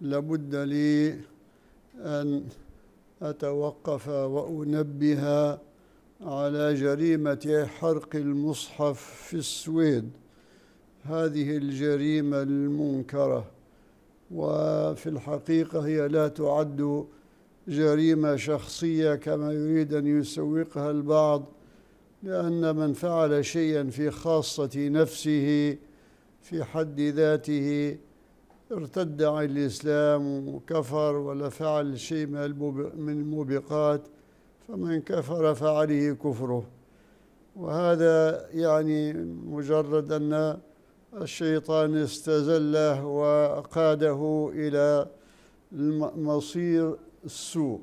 لابد لي أن أتوقف وأنبه على جريمة حرق المصحف في السويد هذه الجريمة المنكرة وفي الحقيقة هي لا تعد جريمة شخصية كما يريد أن يسوقها البعض لأن من فعل شيئا في خاصة نفسه في حد ذاته ارتد عن الإسلام وكفر ولا فعل شيء من الموبقات فمن كفر فعليه كفره وهذا يعني مجرد أن الشيطان استزله وقاده إلى مصير السوء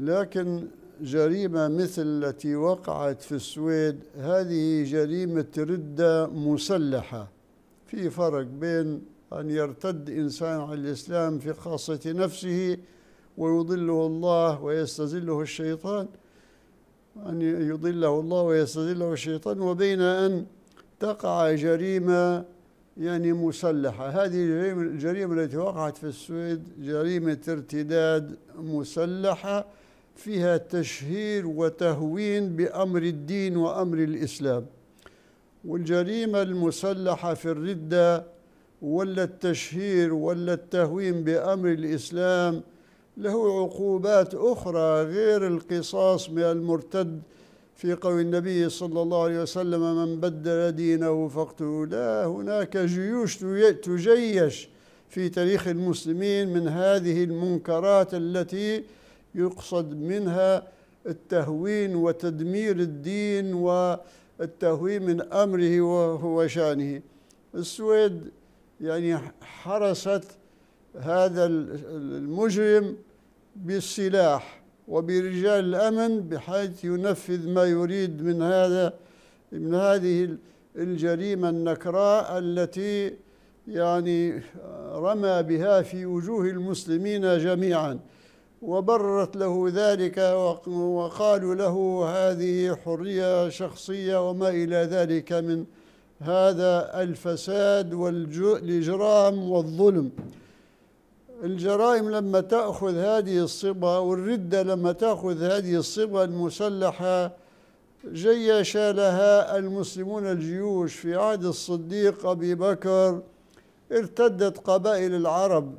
لكن جريمة مثل التي وقعت في السويد هذه جريمة ردة مسلحة في فرق بين أن يرتد إنسان عن الإسلام في خاصة نفسه ويضله الله ويستزله الشيطان أن يضله الله ويستزله الشيطان وبين أن تقع جريمة يعني مسلحة هذه الجريمة التي وقعت في السويد جريمة ارتداد مسلحة فيها تشهير وتهوين بأمر الدين وأمر الإسلام والجريمة المسلحة في الردة ولا التشهير ولا التهوين بأمر الإسلام له عقوبات أخرى غير القصاص من المرتد في قول النبي صلى الله عليه وسلم من بدل دينه فاقتلوا لا هناك جيوش تجيش في تاريخ المسلمين من هذه المنكرات التي يقصد منها التهوين وتدمير الدين والتهوين من أمره وشأنه السويد يعني حرست هذا المجرم بالسلاح وبرجال الأمن بحيث ينفذ ما يريد من هذا من هذه الجريمة النكراء التي يعني رمى بها في وجوه المسلمين جميعا وبررت له ذلك وقالوا له هذه حرية شخصية وما إلى ذلك من هذا الفساد والإجرام والظلم الجرائم لما تأخذ هذه الصبة والردة لما تأخذ هذه الصبة المسلحة جيش لها المسلمون الجيوش في عهد الصديق أبي بكر ارتدت قبائل العرب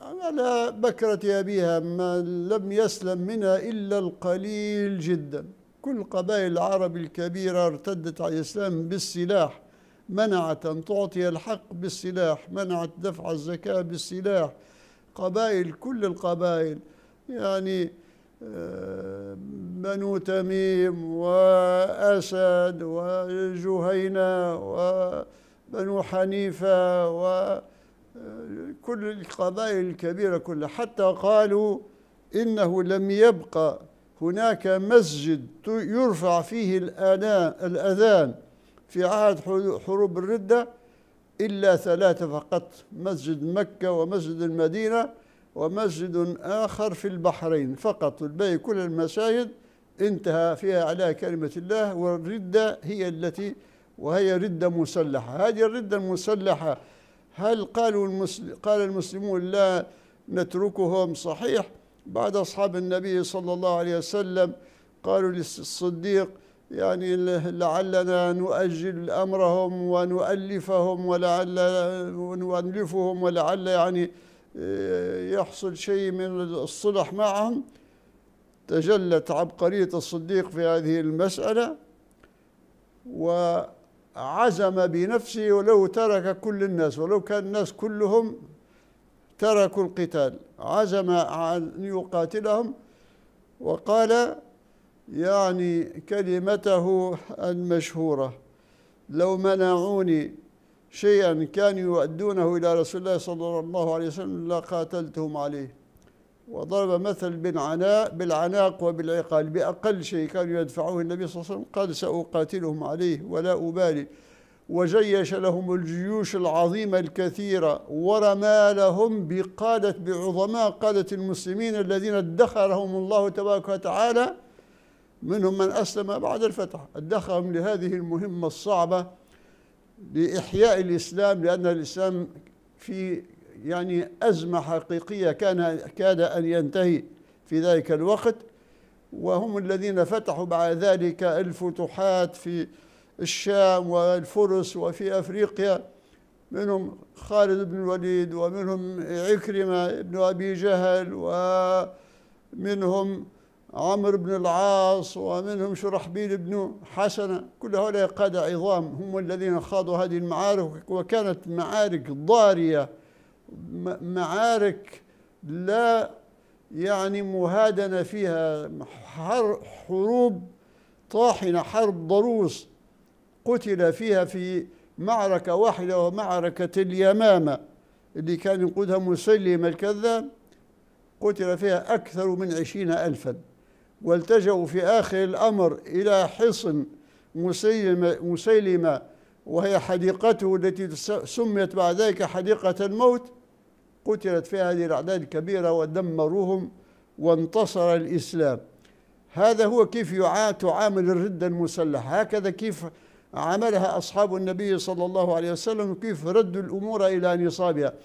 على بكرة أبيها ما لم يسلم منها إلا القليل جدا كل قبائل العرب الكبيرة ارتدت على الإسلام بالسلاح منعت أن تعطي الحق بالسلاح منعت دفع الزكاة بالسلاح قبائل كل القبائل يعني آه، بنو تميم وأسد وجهينة وبنو حنيفة وكل آه، القبائل الكبيرة كلها حتى قالوا إنه لم يبقى هناك مسجد يرفع فيه الأذان في عهد حروب الردة إلا ثلاثة فقط مسجد مكة ومسجد المدينة ومسجد آخر في البحرين فقط والباقي كل المساجد انتهى فيها على كلمة الله والردة هي التي وهي ردة مسلحة هذه الردة المسلحة هل قالوا المسل... قال المسلمون لا نتركهم صحيح بعد أصحاب النبي صلى الله عليه وسلم قالوا للصديق يعني لعلنا نؤجل أمرهم ونؤلفهم ولعل ونؤلفهم ولعل يعني آه، يحصل شيء من الصلح معهم تجلت عبقرية الصديق في هذه المسألة وعزم بنفسه ولو ترك كل الناس ولو كان الناس كلهم تركوا القتال عزم أن يقاتلهم وقال يعني كلمته المشهورة لو منعوني شيئا كانوا يؤدونه إلى رسول الله صلى الله عليه وسلم لقاتلتهم عليه وضرب مثل بالعناء بالعناق وبالعقال بأقل شيء كانوا يدفعوه النبي صلى الله عليه وسلم قال سأقاتلهم عليه ولا أبالي وجيش لهم الجيوش العظيمة الكثيرة ورمى لهم بقادة بعظماء قادة المسلمين الذين ادخرهم الله تبارك وتعالى منهم من أسلم بعد الفتح أدخهم لهذه المهمة الصعبة لإحياء الإسلام لأن الإسلام في يعني أزمة حقيقية كان كاد أن ينتهي في ذلك الوقت وهم الذين فتحوا بعد ذلك الفتوحات في الشام والفرس وفي أفريقيا منهم خالد بن الوليد ومنهم عكرمة بن أبي جهل ومنهم عمرو بن العاص ومنهم شرحبيل بن حسنة كل هؤلاء قادة عظام هم الذين خاضوا هذه المعارك وكانت معارك ضارية معارك لا يعني مهادنة فيها حروب طاحنة حرب ضروس قتل فيها في معركة واحدة ومعركة اليمامة اللي كان يقودها مسلم الكذاب قتل فيها أكثر من عشرين ألفاً والتجأوا في آخر الأمر إلى حصن مسيلمة, مسيلمة وهي حديقته التي سميت بعد ذلك حديقة الموت قتلت في هذه الأعداد الكبيرة ودمروهم وانتصر الإسلام هذا هو كيف تعامل الردة المسلحة هكذا كيف عملها أصحاب النبي صلى الله عليه وسلم وكيف ردوا الأمور إلى نصابها